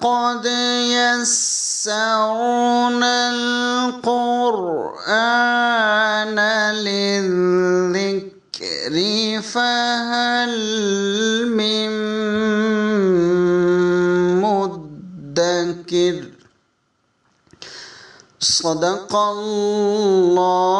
قد يسرنا القرآن للذكر فهل من مدكر صدق الله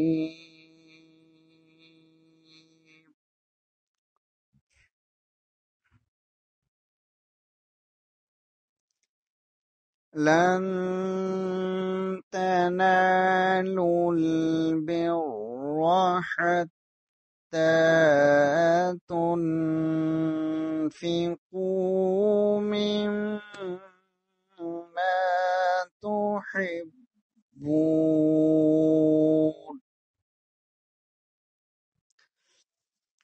لن تنالوا البر حتى تنفقوا مما تحبون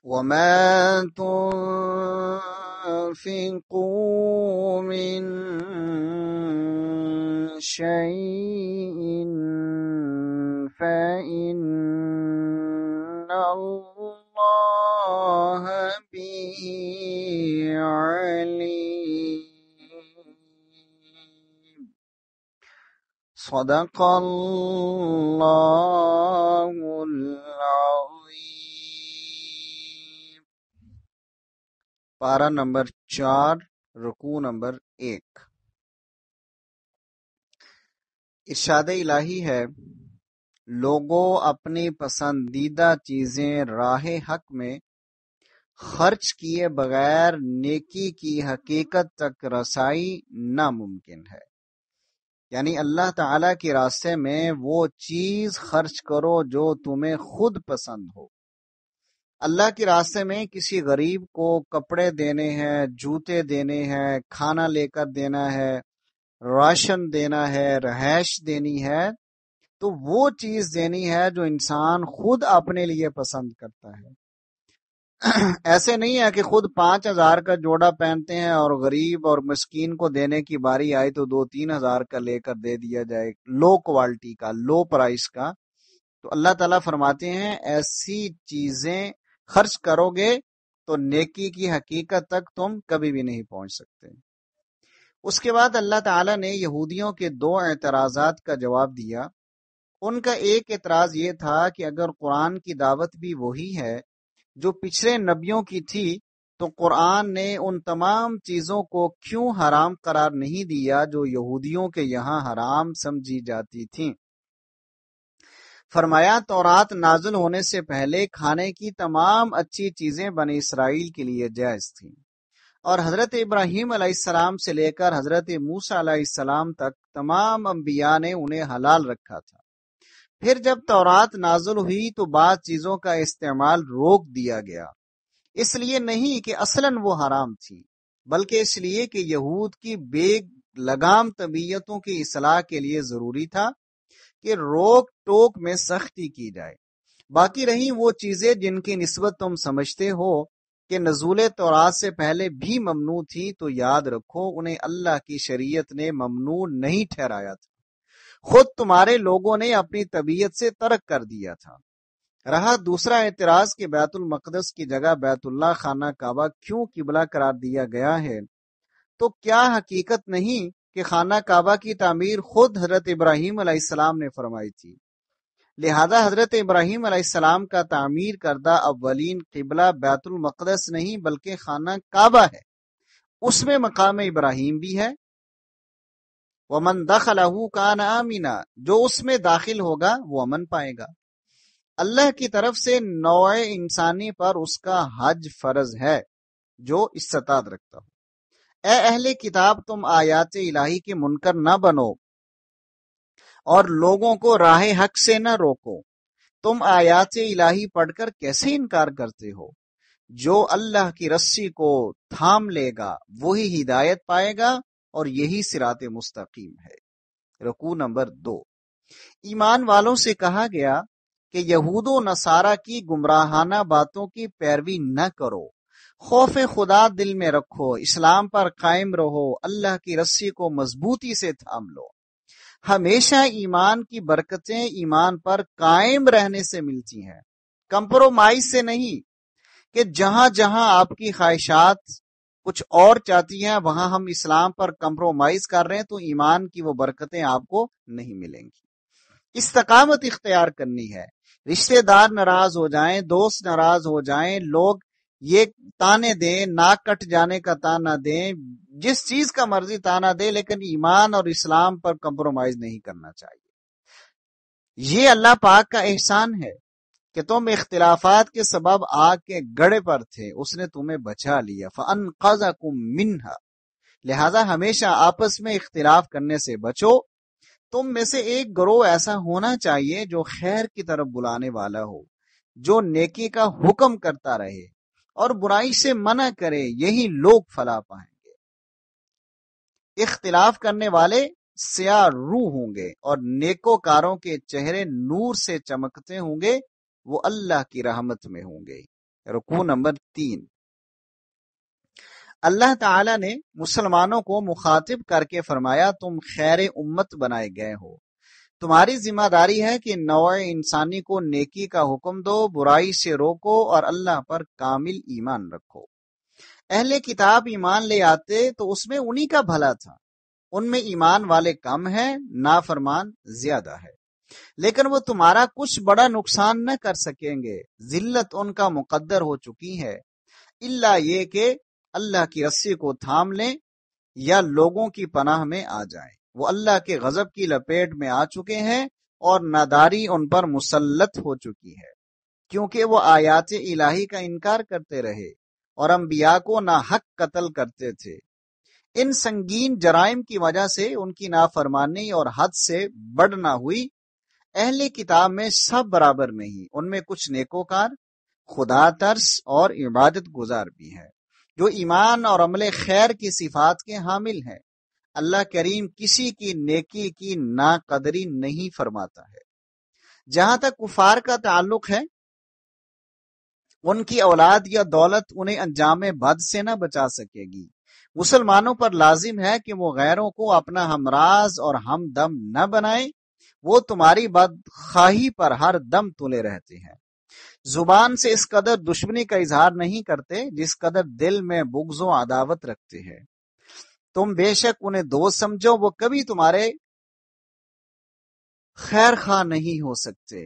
وما تنفقوا من شيء فإن الله به عليم صدق الله العظيم पारा नंबर चार रुकू नंबर एक इर्शाद इलाही है लोगों अपनी पसंदीदा चीजें राह हक में खर्च किए बगैर नेकी की हकीकत तक रसाई नामुमकिन है यानी अल्लाह ताला के रास्ते में वो चीज खर्च करो जो तुम्हें खुद पसंद हो अल्लाह के रास्ते में किसी गरीब को कपड़े देने हैं जूते देने हैं खाना लेकर देना है राशन देना है रहैश देनी है तो वो चीज देनी है जो इंसान खुद अपने लिए पसंद करता है ऐसे नहीं है कि खुद पांच हजार का जोड़ा पहनते हैं और गरीब और मस्किन को देने की बारी आई तो दो तीन हजार का लेकर दे दिया जाए लो क्वालिटी का लो प्राइस का तो अल्लाह ताला फरमाते हैं ऐसी चीजें खर्च करोगे तो नेकी की हकीकत तक तुम कभी भी नहीं पहुंच सकते उसके बाद अल्लाह ताला ने यहूदियों के दो एतराज़ात का जवाब दिया उनका एक एतराज़ ये था कि अगर कुरान की दावत भी वही है जो पिछले नबियों की थी तो कुरान ने उन तमाम चीज़ों को क्यों हराम करार नहीं दिया जो यहूदियों के यहाँ हराम समझी जाती थी फरमाया तौरात नाजुल होने से पहले खाने की तमाम अच्छी चीज़ें बने इसराइल के लिए जायज़ थी और हज़रत इब्राहिम सलाम से लेकर हज़रत मूसा सलाम तक तमाम अम्बिया ने उन्हें हलाल रखा था फिर जब तौरात नाजुल हुई तो बाद चीज़ों का इस्तेमाल रोक दिया गया इसलिए नहीं कि असलन वो हराम थी बल्कि इसलिए कि यहूद की बेग लगाम तबीयतों की असलाह के लिए ज़रूरी था कि रोक टोक में सख्ती की जाए बाकी रही वो चीज़ें जिनकी नस्बत तुम समझते हो कि नजूल तौरात से पहले भी ममनू थी तो याद रखो उन्हें अल्लाह की शरीयत ने ममनू नहीं ठहराया था खुद तुम्हारे लोगों ने अपनी तबीयत से तर्क कर दिया था रहा दूसरा एतराज कि बैतुल मकदस की जगह बैतुल्ला खाना काबा क्यों किबला करार दिया गया है तो क्या हकीकत नहीं कि खाना काबा की तामीर खुद हजरत इब्राहिम ने फरमाई थी लिहाजा हज़रत इब्राहिम अलैहिस्सलाम का तामीर करदा अव्वलिन किबला बैतुलमक़दस नहीं बल्कि खाना काबा है उसमें मकाम इब्राहिम भी है वमन दखलहू कान आमीना जो उसमें दाखिल होगा वो अमन पाएगा अल्लाह की तरफ से नौए इंसानी पर उसका हज फर्ज है जो इस्तात रखता हो ए अहले किताब तुम आयात इलाही के मुनकर न बनो और लोगों को राह हक से न रोको तुम आयात इलाही पढ़कर कैसे इनकार करते हो जो अल्लाह की रस्सी को थाम लेगा वही हिदायत पाएगा और यही सिरात मुस्तकीम है रकू नंबर दो ईमान वालों से कहा गया कि यहूदो नसारा की गुमराहाना बातों की पैरवी न करो खौफ खुदा दिल में रखो इस्लाम पर कायम रहो अल्लाह की रस्सी को मजबूती से थाम लो हमेशा ईमान की बरकतें ईमान पर कायम रहने से मिलती हैं कंप्रोमाइज से नहीं कि जहां जहां आपकी ख्वाहिशात कुछ और चाहती हैं वहां हम इस्लाम पर कंप्रोमाइज कर रहे हैं तो ईमान की वो बरकतें आपको नहीं मिलेंगी इस्तकामत इख्तियार करनी है रिश्तेदार नाराज हो जाएं दोस्त नाराज हो जाएं लोग ये ताने दें नाक कट जाने का ताना दें जिस चीज का मर्जी ताना दे लेकिन ईमान और इस्लाम पर कंप्रोमाइज नहीं करना चाहिए ये अल्लाह पाक का एहसान है कि तुम इख्तलाफात के सबब आग के गड़े पर थे उसने तुम्हें बचा लिया फन कजा मिनहा लिहाजा हमेशा आपस में इख्तिलाफ करने से बचो तुम में से एक ग्रोह ऐसा होना चाहिए जो खैर की तरफ बुलाने वाला हो जो नेकी का हुक्म करता रहे और बुराई से मना करे यही लोग फला पाएंगे इख्तिलाफ करने वाले स्या रू होंगे और नेकोकारों के चेहरे नूर से चमकते होंगे वो अल्लाह की रहमत में होंगे रुकू नंबर तीन अल्लाह ताला ने मुसलमानों को मुखातिब करके फरमाया तुम खैर उम्मत बनाए गए हो तुम्हारी जिम्मेदारी है कि नौए इंसानी को नेकी का हुक्म दो बुराई से रोको और अल्लाह पर कामिल ईमान रखो अहले किताब ईमान ले आते तो उसमें उन्हीं का भला था उनमें ईमान वाले कम है नाफरमान ज्यादा है लेकिन वो तुम्हारा कुछ बड़ा नुकसान न कर सकेंगे जिल्लत उनका मुकद्दर हो चुकी है इल्ला ये के अल्लाह की रस्सी को थाम लें या लोगों की पनाह में आ जाएं। वो अल्लाह के गजब की लपेट में आ चुके हैं और नादारी उन पर मुसलत हो चुकी है क्योंकि वो आयात इलाही का इनकार करते रहे और अम्बिया को ना हक कत्ल करते थे इन संगीन जराइम की वजह से उनकी नाफरमानी और हद से बढ़ ना हुई अहले किताब में सब बराबर नहीं उनमें कुछ नेकोकार खुदा तर्स और इबादत गुजार भी है जो ईमान और अमले खैर की सिफात के हामिल हैं अल्लाह करीम किसी की नेकी की नाकदरी नहीं फरमाता है जहां तक कुफार का ताल्लुक है उनकी औलाद या दौलत उन्हें अंजाम बद से ना बचा सकेगी मुसलमानों पर लाजिम है कि वो गैरों को अपना हमराज और हम दम न बनाए वो तुम्हारी बदखाही पर हर दम तुले रहते हैं जुबान से इस कदर दुश्मनी का इजहार नहीं करते जिस कदर दिल में बुग्जो अदावत रखते हैं तुम बेशक उन्हें दोस्त समझो वो कभी तुम्हारे खैर खा नहीं हो सकते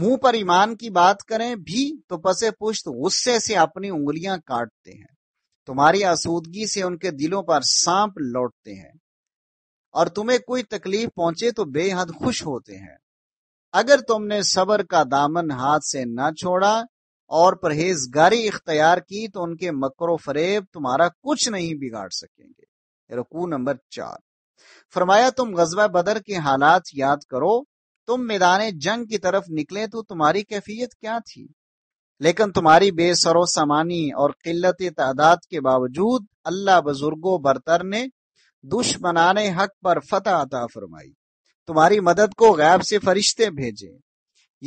मुंह पर ईमान की बात करें भी तो पसे पुष्त गुस्से से अपनी उंगलियां काटते हैं तुम्हारी आसूदगी से उनके दिलों पर सांप लौटते हैं और तुम्हें कोई तकलीफ पहुंचे तो बेहद खुश होते हैं अगर तुमने सबर का दामन हाथ से न छोड़ा और परहेजगारी इख्तियार की तो उनके मकर फरेब तुम्हारा कुछ नहीं बिगाड़ सकेंगे रकू नंबर चार फरमाया तुम गजबा बदर के हालात याद करो तुम मैदान जंग की तरफ निकले तो तुम्हारी कैफियत क्या थी लेकिन तुम्हारी बेसरो सामानी और किल्लत तादाद के बावजूद अल्लाह बुजुर्गो बरतर ने दुश्मनान हक पर फतह अता फरमाई तुम्हारी मदद को गैब से फरिश्ते भेजे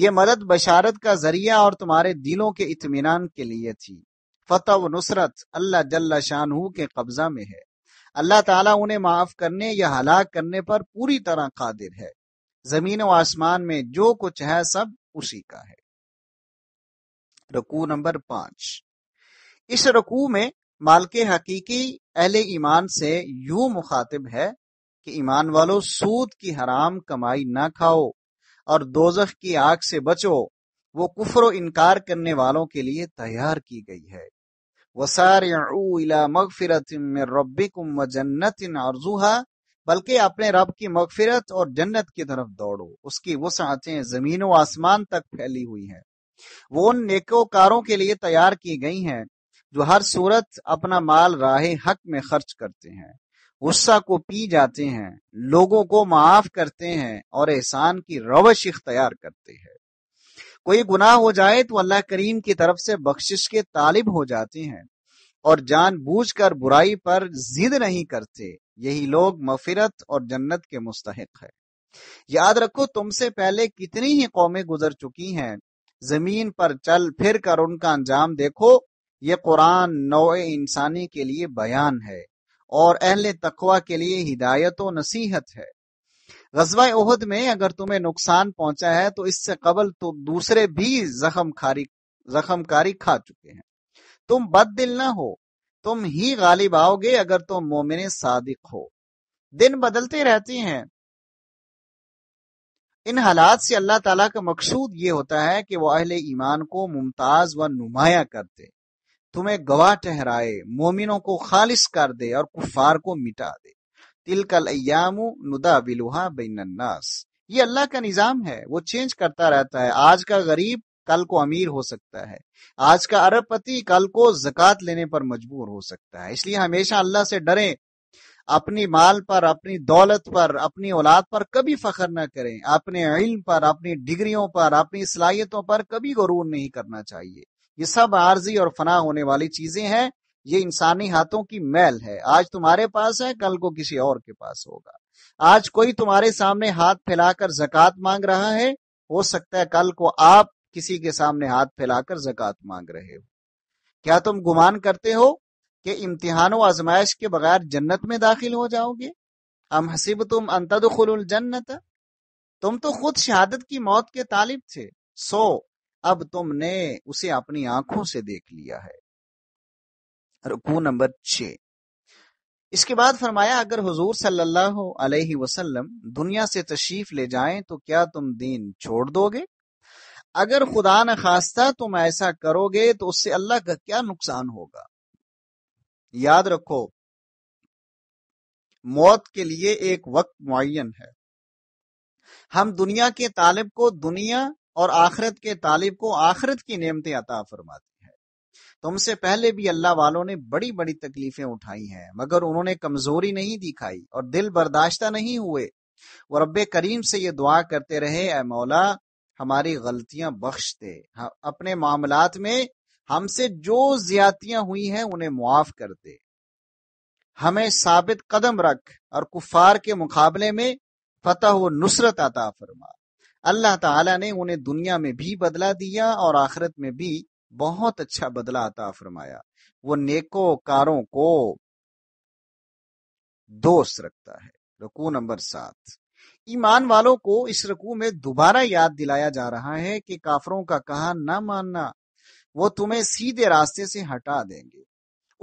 ये मदद बशारत का जरिया और तुम्हारे दिलों के इतमान के लिए थी फतह व नुसरत अल्लाह जल्ला शाहू के कब्जा में है अल्लाह ताला उन्हें माफ करने या हलाक करने पर पूरी तरह कादिर है जमीन व आसमान में जो कुछ है सब उसी का है रकू नंबर पांच इस रकू में मालिक हकीकी अहले ईमान से यूं मुखातिब है कि ईमान वालों सूद की हराम कमाई ना खाओ और दोजख की आग से बचो वो कुफर इनकार करने वालों के लिए तैयार की गई है बल्कि अपने रब की मगफिरत और जन्नत की तरफ दौड़ो उसकी वसातें जमीन व आसमान तक फैली हुई है वो उन नेकोकारों के लिए तैयार की गई है जो हर सूरत अपना माल राह हक में खर्च करते हैं गुस्सा को पी जाते हैं लोगों को माफ करते हैं और एहसान की रवश इख्तियार करते हैं कोई गुनाह हो जाए तो अल्लाह करीम की तरफ से बख्शिश के तालिब हो जाते हैं और जानबूझकर बुराई पर जिद नहीं करते यही लोग मफिरत और जन्नत के मुस्तक है याद रखो तुमसे पहले कितनी ही कौमें गुजर चुकी हैं जमीन पर चल फिर कर उनका अंजाम देखो ये कुरान नौ इंसानी के लिए बयान है और अहल तकवा के लिए हिदायत व नसीहत है गजवा उहद में अगर तुम्हें नुकसान पहुंचा है तो इससे कबल तो दूसरे भी जख्म खारी जख्म कारी खा चुके हैं तुम बद दिल ना हो तुम ही गालिब आओगे अगर तुम मोमिन सादिक हो दिन बदलते रहते हैं इन हालात से अल्लाह ताला का मकसूद ये होता है कि वो अहले ईमान को मुमताज व नुमाया कर दे तुम्हें गवाह ठहराए मोमिनों को खालिश कर दे और कुफार को मिटा दे तिलकल अयामु नुदा बिलुहा बिन्नास ये अल्लाह का निज़ाम है वो चेंज करता रहता है आज का गरीब कल को अमीर हो सकता है आज का अरबपति कल को जक़ात लेने पर मजबूर हो सकता है इसलिए हमेशा अल्लाह से डरें अपनी माल पर अपनी दौलत पर अपनी औलाद पर कभी फख्र न करें अपने इल्म पर अपनी डिग्रियों पर अपनी सलाहियतों पर कभी गरूर नहीं करना चाहिए ये सब आर्जी और फना होने वाली चीजें हैं ये इंसानी हाथों की मैल है आज तुम्हारे पास है कल को किसी और के पास होगा आज कोई तुम्हारे सामने हाथ फैलाकर जक़ात मांग रहा है हो सकता है कल को आप किसी के सामने हाथ फैलाकर जक़ात मांग रहे हो क्या तुम गुमान करते हो कि इम्तिहानों आजमाइश के बगैर जन्नत में दाखिल हो जाओगे अम हसीब तुम अंतदुल जन्नत तुम तो खुद शहादत की मौत के तालिब थे सो अब तुमने उसे अपनी आंखों से देख लिया है रुकू नंबर छ इसके बाद फरमाया अगर हजूर सल्लल्लाहु अलैहि वसल्लम दुनिया से तशरीफ ले जाएं तो क्या तुम दीन छोड़ दोगे अगर खुदा न खास्ता तुम ऐसा करोगे तो उससे अल्लाह का क्या नुकसान होगा याद रखो मौत के लिए एक वक्त मुन है हम दुनिया के तालिब को दुनिया और आखिरत के तालिब को आखिरत की नियमतें अता फरमाते तुमसे पहले भी अल्लाह वालों ने बड़ी बड़ी तकलीफें उठाई हैं मगर उन्होंने कमजोरी नहीं दिखाई और दिल बर्दाश्ता नहीं हुए और रब करीम से ये दुआ करते रहे ए मौला हमारी गलतियां बख्श दे अपने मामला में हमसे जो ज्यादतियां हुई हैं उन्हें मुआफ कर दे हमें साबित कदम रख और कुफार के मुकाबले में फतह व नुसरत अता फरमा अल्लाह ताला ने उन्हें दुनिया में भी बदला दिया और आखिरत में भी बहुत अच्छा बदला अता फरमाया वो नेको कारों को दोष रखता है रकू नंबर सात ईमान वालों को इस रकू में दोबारा याद दिलाया जा रहा है कि काफरों का कहा न मानना वो तुम्हें सीधे रास्ते से हटा देंगे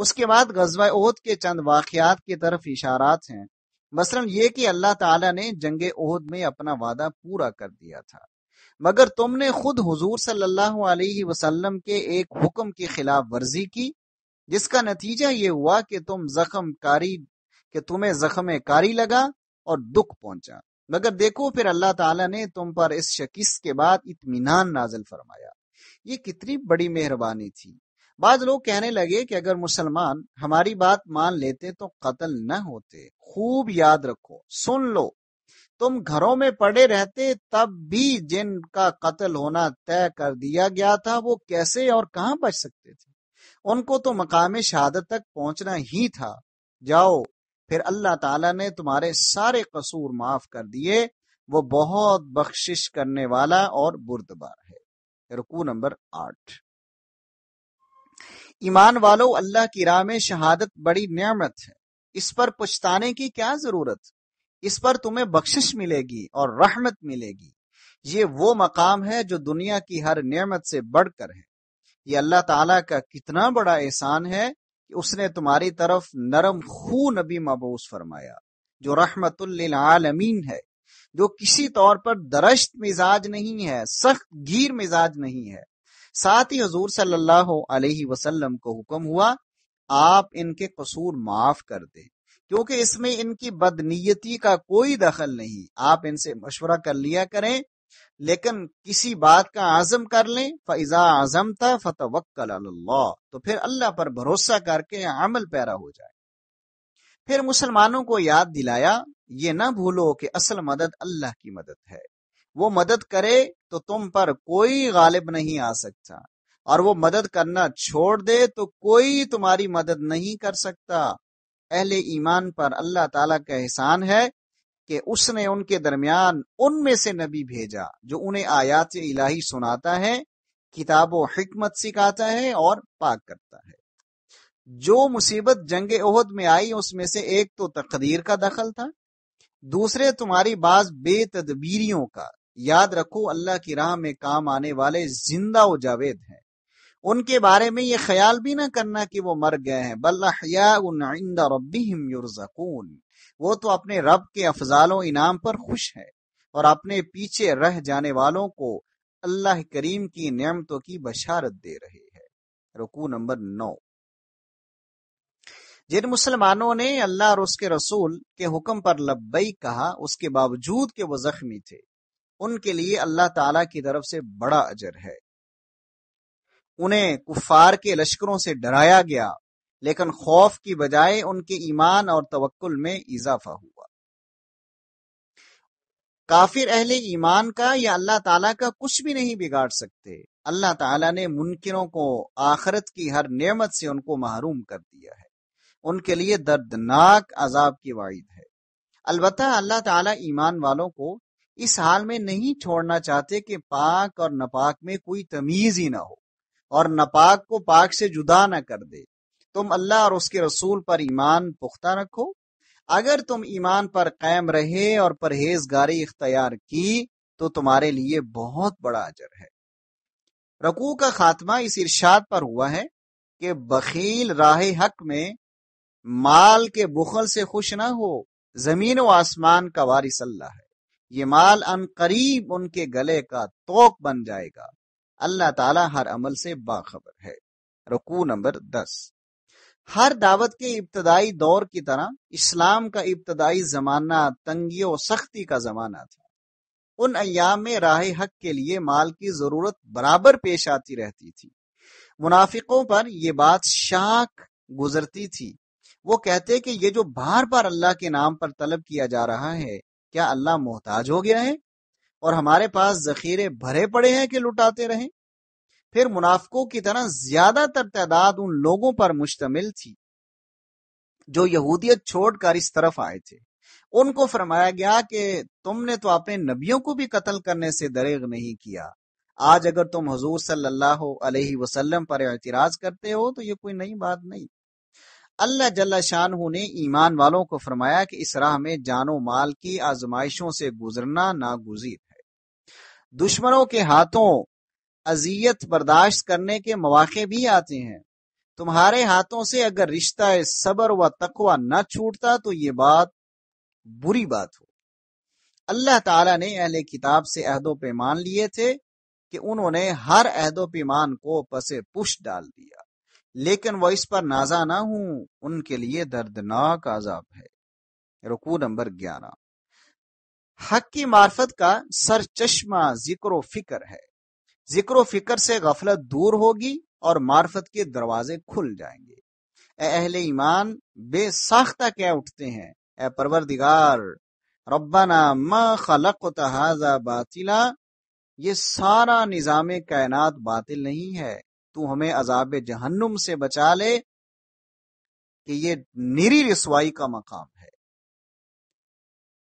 उसके बाद गजवा ओहद के चंद वाकियात की तरफ इशारात हैं मसलन ये कि अल्लाह ताला ने जंगे ओहद में अपना वादा पूरा कर दिया था मगर तुमने खुद हुजूर सल्लल्लाहु अलैहि वसल्लम के एक हुक्म की खिलाफ वर्जी की जिसका नतीजा ये हुआ कि तुम जख्म कारी कि तुम्हें जख्म कारी लगा और दुख पहुंचा मगर देखो फिर अल्लाह ताला ने तुम पर इस शकीस के बाद इतमान नाजल फरमाया ये कितनी बड़ी मेहरबानी थी बाद लोग कहने लगे कि अगर मुसलमान हमारी बात मान लेते तो कत्ल न होते खूब याद रखो सुन लो तुम घरों में पड़े रहते तब भी जिनका कत्ल होना तय कर दिया गया था वो कैसे और कहाँ बच सकते थे उनको तो मकाम शहादत तक पहुंचना ही था जाओ फिर अल्लाह ताला ने तुम्हारे सारे कसूर माफ कर दिए वो बहुत बख्शिश करने वाला और बुरदबार है रुकू नंबर आठ ईमान वालों अल्लाह की राह में शहादत बड़ी नियामत है इस पर पछताने की क्या जरूरत इस पर तुम्हें बख्शिश मिलेगी और रहमत मिलेगी ये वो मकाम है जो दुनिया की हर नेमत से बढ़कर है ये अल्लाह ताला का कितना बड़ा एहसान है कि उसने तुम्हारी तरफ नरम खू नबी मबूस फरमाया जो रहमतुल्लिलआलमीन है जो किसी तौर पर दरश्त मिजाज नहीं है सख्त गिर मिजाज नहीं है साथ ही हजूर सल्लल्लाहु अलैहि वसल्लम को हुक्म हुआ आप इनके कसूर माफ कर दें क्योंकि इसमें इनकी बदनीयती का कोई दखल नहीं आप इनसे मशवरा कर लिया करें लेकिन किसी बात का आजम कर लें फैजा आजम था फतवक्ल अल्लाह तो फिर अल्लाह पर भरोसा करके अमल पैरा हो जाए फिर मुसलमानों को याद दिलाया ये ना भूलो कि असल मदद अल्लाह की मदद है वो मदद करे तो तुम पर कोई गालिब नहीं आ सकता और वो मदद करना छोड़ दे तो कोई तुम्हारी मदद नहीं कर सकता अहले ईमान पर अल्लाह ताला का एहसान है कि उसने उनके दरमियान उनमें से नबी भेजा जो उन्हें आयात इलाही सुनाता है किताब हिकमत सिखाता है और पाक करता है जो मुसीबत जंग ओहद में आई उसमें से एक तो तकदीर का दखल था दूसरे तुम्हारी बाज बेतदबीरियों का याद रखो अल्लाह की राह में काम आने वाले जिंदा व जावेद हैं उनके बारे में ये ख्याल भी ना करना कि वो मर गए हैं बल्लाद रबीम वो तो अपने रब के अफजालों इनाम पर खुश है और अपने पीछे रह जाने वालों को अल्लाह करीम की नियमतों की बशारत दे रहे हैं रुकू नंबर नौ जिन मुसलमानों ने अल्लाह और उसके रसूल के हुक्म पर लब्बई कहा उसके बावजूद के वो जख्मी थे उनके लिए अल्लाह ताला की तरफ से बड़ा अजर है उन्हें कुफार के लश्करों से डराया गया लेकिन खौफ की बजाय उनके ईमान और तवक्ल में इजाफा हुआ काफिर अहले ईमान का या अल्लाह ताला का कुछ भी नहीं बिगाड़ सकते अल्लाह ताला ने मुनकिनों को आखरत की हर नेमत से उनको महरूम कर दिया है उनके लिए दर्दनाक अजाब की वाइद है अलबत् अल्लाह ताला ईमान वालों को इस हाल में नहीं छोड़ना चाहते कि पाक और नपाक में कोई तमीज ही ना हो और नपाक को पाक से जुदा न कर दे तुम अल्लाह और उसके रसूल पर ईमान पुख्ता रखो अगर तुम ईमान पर कायम रहे और परहेजगारी इख्तियार की तो तुम्हारे लिए बहुत बड़ा अजर है रकू का खात्मा इस इर्शाद पर हुआ है कि बखील राह हक में माल के बुखल से खुश ना हो जमीन व आसमान का वारिस अल्लाह है ये माल अन करीब उनके गले का तोक बन जाएगा अल्लाह ताला हर अमल से बाखबर है रकू नंबर दस हर दावत के इब्तदाई दौर की तरह इस्लाम का इब्तदाई जमाना तंगी और सख्ती का जमाना था उन अयाम में राह हक के लिए माल की जरूरत बराबर पेश आती रहती थी मुनाफिकों पर यह बात शाख गुजरती थी वो कहते कि ये जो बार बार अल्लाह के नाम पर तलब किया जा रहा है क्या अल्लाह मोहताज हो गया है और हमारे पास जखीरे भरे पड़े हैं कि लुटाते रहें फिर मुनाफकों की तरह ज्यादातर तादाद उन लोगों पर मुश्तमिल थी जो यहूदियत छोड़कर इस तरफ आए थे उनको फरमाया गया कि तुमने तो अपने नबियों को भी कत्ल करने से दरेग नहीं किया आज अगर तुम हजूर सल्लल्लाहु अलैहि वसल्लम पर एतराज करते हो तो ये कोई नई बात नहीं अल्लाह जल्ला शाह ने ईमान वालों को फरमाया कि इस राह में जानो माल की आजमाइशों से गुजरना नागुजीर दुश्मनों के हाथों अजियत बर्दाश्त करने के मौाक़े भी आते हैं तुम्हारे हाथों से अगर रिश्ता सबर व तकवा न छूटता तो ये बात बुरी बात हो अल्लाह ताला ने अहले किताब से अहदो पैमान लिए थे कि उन्होंने हर अहदो पैमान को पसे पुश डाल दिया लेकिन वह इस पर नाजा ना हूं उनके लिए दर्दनाक आजाब है रुकू नंबर ग्यारह हक की मार्फत का सरचश्मा जिक्र फिक्र है जिक्र फिक्र से गफलत दूर होगी और मार्फत के दरवाजे खुल जाएंगे अहले ईमान बेसाख्ता क्या उठते हैं ए परवरदिगार रब्बाना म खलक तहाजा बातिला ये सारा निज़ाम कायनात बातिल नहीं है तू हमें अजाब जहन्नुम से बचा ले कि ये निरी रसवाई का मकाम है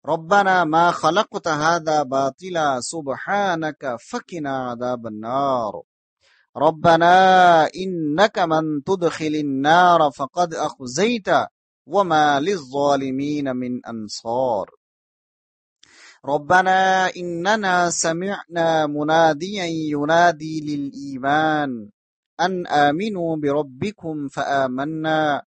ربنا ما خلقت هذا باطلا سبحانك فكنا عذاب النار ربنا إنك من تدخل النار فقد أخزيت وما للظالمين من أنصار ربنا إننا سمعنا مناديا ينادي للإيمان أن آمنوا بربكم فآمنا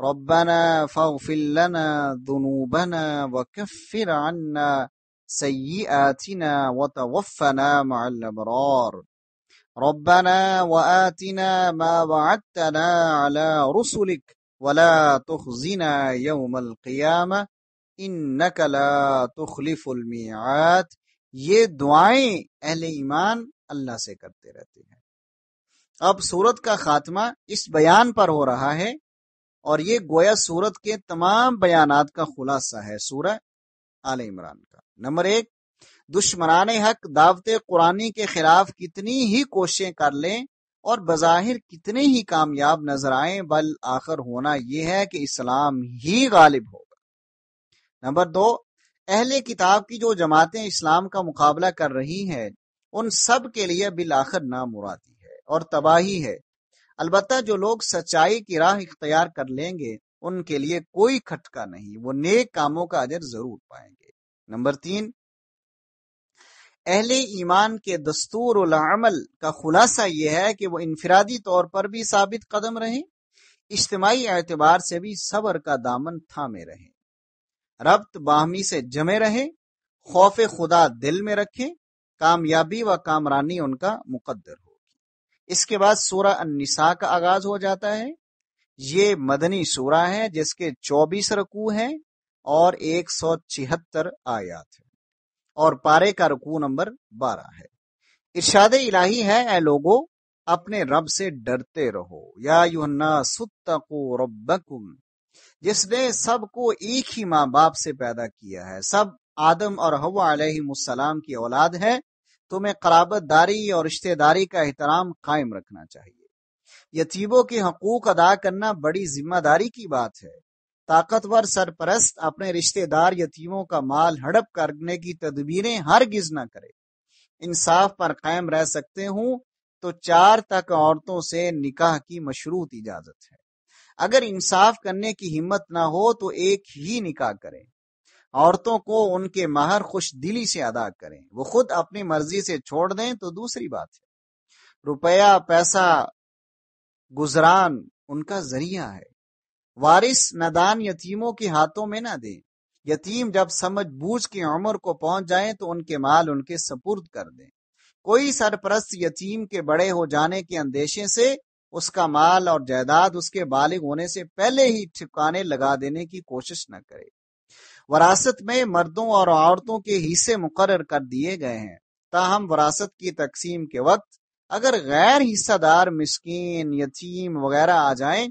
ربنا فاغفر لنا ذنوبنا وكفر عنا سيئاتنا وتوفنا مع الابرار ربنا واتنا ما وعدتنا على رسلك ولا تخزنا يوم القيامه انك لا تخلف الميعاد یہ دعائیں اہل ایمان اللہ سے کرتے رہتے ہیں اب سورت کا خاتمہ اس بیان پر ہو رہا ہے और ये गोया सूरत के तमाम बयान का खुलासा है सूरह आल इमरान का नंबर एक दुश्मनान हक दावत कुरानी के खिलाफ कितनी ही कोशिशें कर लें और बज़ाहिर कितने ही कामयाब नजर आए बल आखिर होना यह है कि इस्लाम ही गालिब होगा नंबर दो अहले किताब की जो जमातें इस्लाम का मुकाबला कर रही हैं उन सब के लिए बिल आखिर नामुरादी है और तबाही है अलबत् जो लोग सच्चाई की राह इख्तियार कर लेंगे उनके लिए कोई खटका नहीं वो नेक कामों का अजर जरूर पाएंगे नंबर तीन अहले ईमान के दस्तूर अमल का खुलासा यह है कि वो इनफरादी तौर पर भी साबित कदम रहे इज्तमाही एतबार से भी सबर का दामन थामे रहे रब्त बाहमी से जमे रहे खौफ खुदा दिल में रखें कामयाबी व कामरानी उनका हो इसके बाद सूरह अनिसा का आगाज हो जाता है ये मदनी सूरा है जिसके 24 रकू हैं और एक सौ छिहत्तर आयात है और पारे का रकू नंबर 12 है इर्शाद इलाही है ए लोगो अपने रब से डरते रहो या युहन्ना सुतको रब्बकुम जिसने सबको एक ही माँ बाप से पैदा किया है सब आदम और हवा की औलाद है तुम्हें दारी और रिश्तेदारी का एहतराम कायम रखना चाहिए यतीबों के हकूक अदा करना बड़ी जिम्मेदारी की बात है ताकतवर सरपरस्त अपने रिश्तेदार यतीमों का माल हड़प करने की तदबीरें हर गिज ना करे इंसाफ पर कायम रह सकते हूं तो चार तक औरतों से निकाह की मशरूत इजाजत है अगर इंसाफ करने की हिम्मत ना हो तो एक ही निकाह करें औरतों को उनके महर खुश दिली से अदा करें वो खुद अपनी मर्जी से छोड़ दें तो दूसरी बात है रुपया पैसा गुजरान उनका जरिया है वारिस नदान यतीमों के हाथों में ना दें यतीम जब समझ बूझ की उम्र को पहुंच जाए तो उनके माल उनके सपुर्द कर दें कोई सरपरस्त यतीम के बड़े हो जाने के अंदेशे से उसका माल और जायदाद उसके बालिग होने से पहले ही ठिकाने लगा देने की कोशिश न करे वरासत में मर्दों और औरतों के हिस्से मुकर कर दिए गए हैं ताहम वरासत की तकसीम के वक्त अगर गैर हिस्सादार मिसकीन यतीम वगैरह आ जाए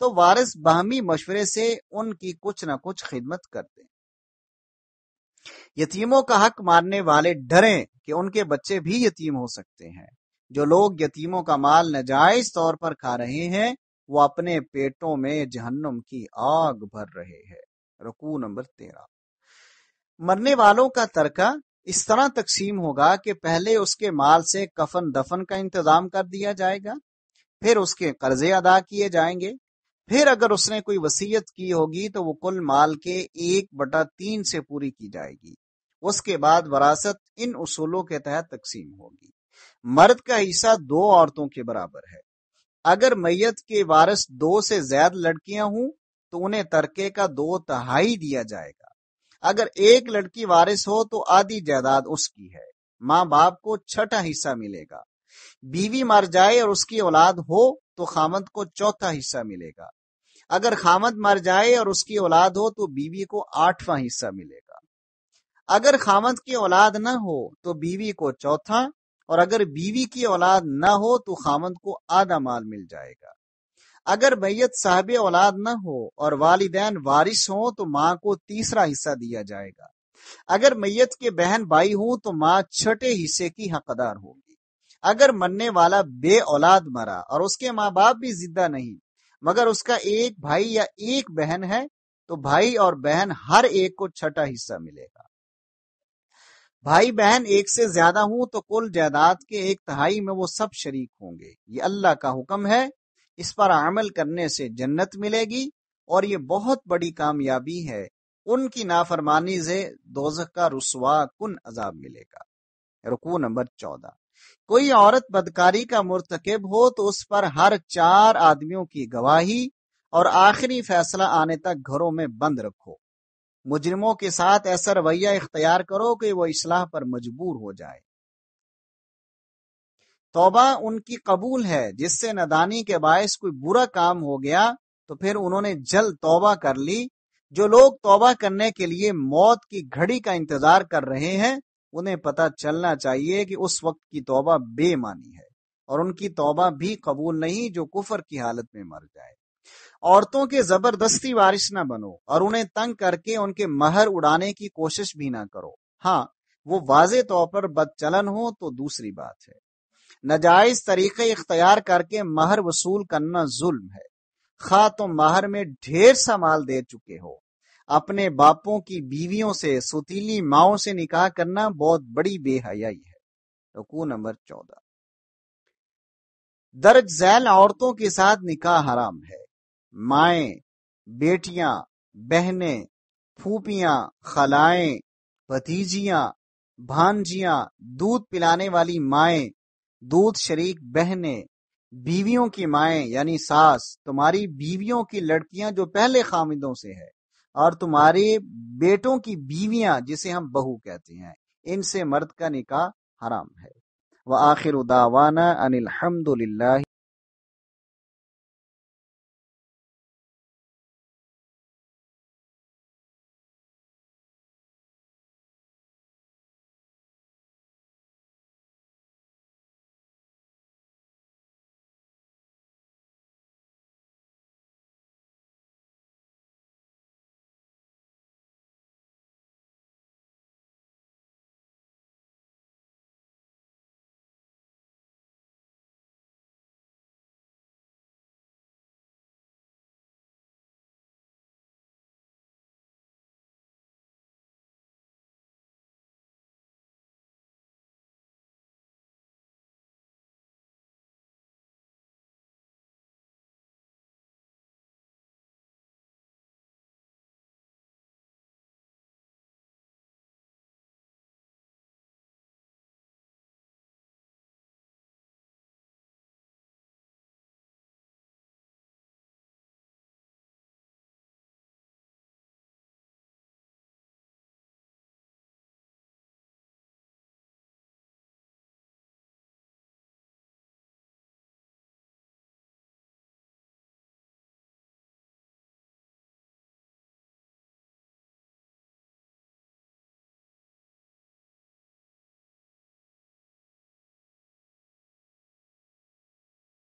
तो वारिस बहमी मशवरे से उनकी कुछ न कुछ खिदमत करते यतीमों का हक मारने वाले डरे कि उनके बच्चे भी यतीम हो सकते हैं जो लोग यतीमों का माल नजायज तौर पर खा रहे हैं वो अपने पेटों में जहन्नुम की आग भर रहे हैं रकू नंबर तेरह मरने वालों का तरका इस तरह तकसीम होगा कि पहले उसके माल से कफन दफन का इंतजाम कर दिया जाएगा फिर उसके कर्जे अदा किए जाएंगे फिर अगर उसने कोई वसीयत की होगी तो वो कुल माल के एक बटा तीन से पूरी की जाएगी उसके बाद वरासत इन उसूलों के तहत तकसीम होगी मर्द का हिस्सा दो औरतों के बराबर है अगर मैयत के वारस दो से ज्यादा लड़कियां हूं तो उन्हें तरके का दो तहाई दिया जाएगा अगर एक लड़की वारिस हो तो आधी जायदाद उसकी है माँ बाप को छठा हिस्सा मिलेगा बीवी मर जाए और उसकी औलाद हो तो खामद को चौथा हिस्सा मिलेगा अगर खामद मर जाए और उसकी औलाद हो तो बीवी को आठवां हिस्सा मिलेगा अगर खामद की औलाद न हो तो बीवी को चौथा और अगर बीवी की औलाद न हो तो खामद को आधा माल मिल जाएगा अगर मैयत साहब औलाद न हो और वालदेन वारिस हो तो माँ को तीसरा हिस्सा दिया जाएगा अगर मैयत के बहन भाई हूं तो माँ छठे हिस्से की हकदार होगी अगर मरने वाला बे औलाद मरा और उसके माँ बाप भी जिंदा नहीं मगर उसका एक भाई या एक बहन है तो भाई और बहन हर एक को छठा हिस्सा मिलेगा भाई बहन एक से ज्यादा हूं तो कुल जायदाद के एक तहाई में वो सब शरीक होंगे ये अल्लाह का हुक्म है इस पर अमल करने से जन्नत मिलेगी और ये बहुत बड़ी कामयाबी है उनकी नाफरमानी से दोजख का रसुआ कन अजाब मिलेगा रुकू नंबर चौदह कोई औरत बदकारी का मरतकब हो तो उस पर हर चार आदमियों की गवाही और आखिरी फैसला आने तक घरों में बंद रखो मुजरिमों के साथ ऐसा रवैया इख्तियार करो कि वो इसलाह पर मजबूर हो जाए तोबा उनकी कबूल है जिससे नदानी के बायस कोई बुरा काम हो गया तो फिर उन्होंने जल्द तोबा कर ली जो लोग तोबा करने के लिए मौत की घड़ी का इंतजार कर रहे हैं उन्हें पता चलना चाहिए कि उस वक्त की तोबा बेमानी है और उनकी तोबा भी कबूल नहीं जो कुफर की हालत में मर जाए औरतों के जबरदस्ती वारिश ना बनो और उन्हें तंग करके उनके महर उड़ाने की कोशिश भी ना करो हाँ वो वाज तौर पर बदचलन हो तो दूसरी बात है नजायज तरीके इख्तियार करके महर वसूल करना जुल्म है खा तो महर में ढेर सा माल दे चुके हो अपने बापों की बीवियों से सुतीली माओ से निकाह करना बहुत बड़ी बेहयाई है रकू नंबर चौदह दर्ज जैल औरतों के साथ निकाह हराम है माए बेटियां बहने फूपियां खलाएं भतीजियां भानजियां दूध पिलाने वाली माए दूध शरीक बहने बीवियों की माए यानी सास तुम्हारी बीवियों की लड़कियां जो पहले खामिदों से है और तुम्हारे बेटों की बीवियां जिसे हम बहू कहते हैं इनसे मर्द का निकाह हराम है वह आखिर उदावाना अनिलहमदुल्ला